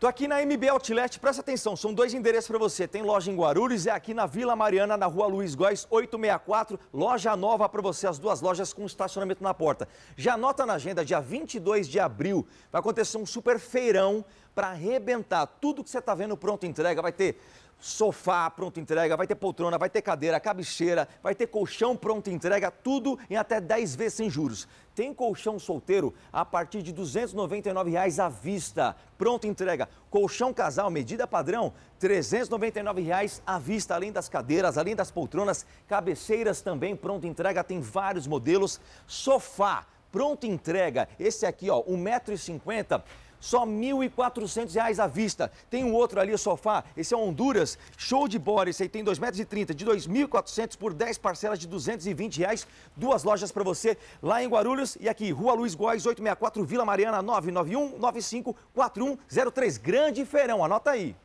Tô aqui na MB Outlet, presta atenção, são dois endereços para você. Tem loja em Guarulhos e é aqui na Vila Mariana, na Rua Luiz Góes, 864, loja nova para você, as duas lojas com estacionamento na porta. Já anota na agenda, dia 22 de abril, vai acontecer um super feirão para arrebentar tudo que você tá vendo pronto entrega. Vai ter sofá pronto entrega, vai ter poltrona, vai ter cadeira, cabeceira, vai ter colchão pronto entrega, tudo em até 10 vezes sem juros. Tem colchão solteiro a partir de R$ 299 reais à vista, pronto entrega. Colchão casal medida padrão, R$ 399 reais à vista, além das cadeiras, além das poltronas, cabeceiras também pronto entrega, tem vários modelos. Sofá pronto entrega, esse aqui ó, 1,50m só R$ 1.400 à vista. Tem um outro ali, sofá, esse é Honduras, show de bola, esse aí tem 2,30 m de R$ 2.400 por 10 parcelas de R$ 220. Reais. Duas lojas para você lá em Guarulhos e aqui, Rua Luiz Góes, 864, Vila Mariana, 991 954103. Grande feirão, anota aí.